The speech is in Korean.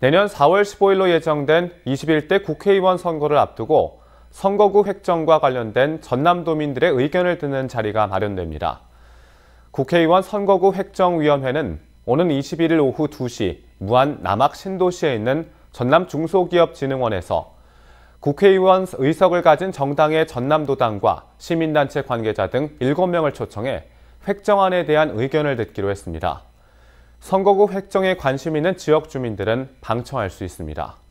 내년 4월 15일로 예정된 21대 국회의원 선거를 앞두고 선거구 획정과 관련된 전남도민들의 의견을 듣는 자리가 마련됩니다. 국회의원 선거구 획정위원회는 오는 21일 오후 2시 무안 남학 신도시에 있는 전남중소기업진흥원에서 국회의원 의석을 가진 정당의 전남도당과 시민단체 관계자 등 7명을 초청해 획정안에 대한 의견을 듣기로 했습니다. 선거구 획정에 관심 있는 지역 주민들은 방청할 수 있습니다.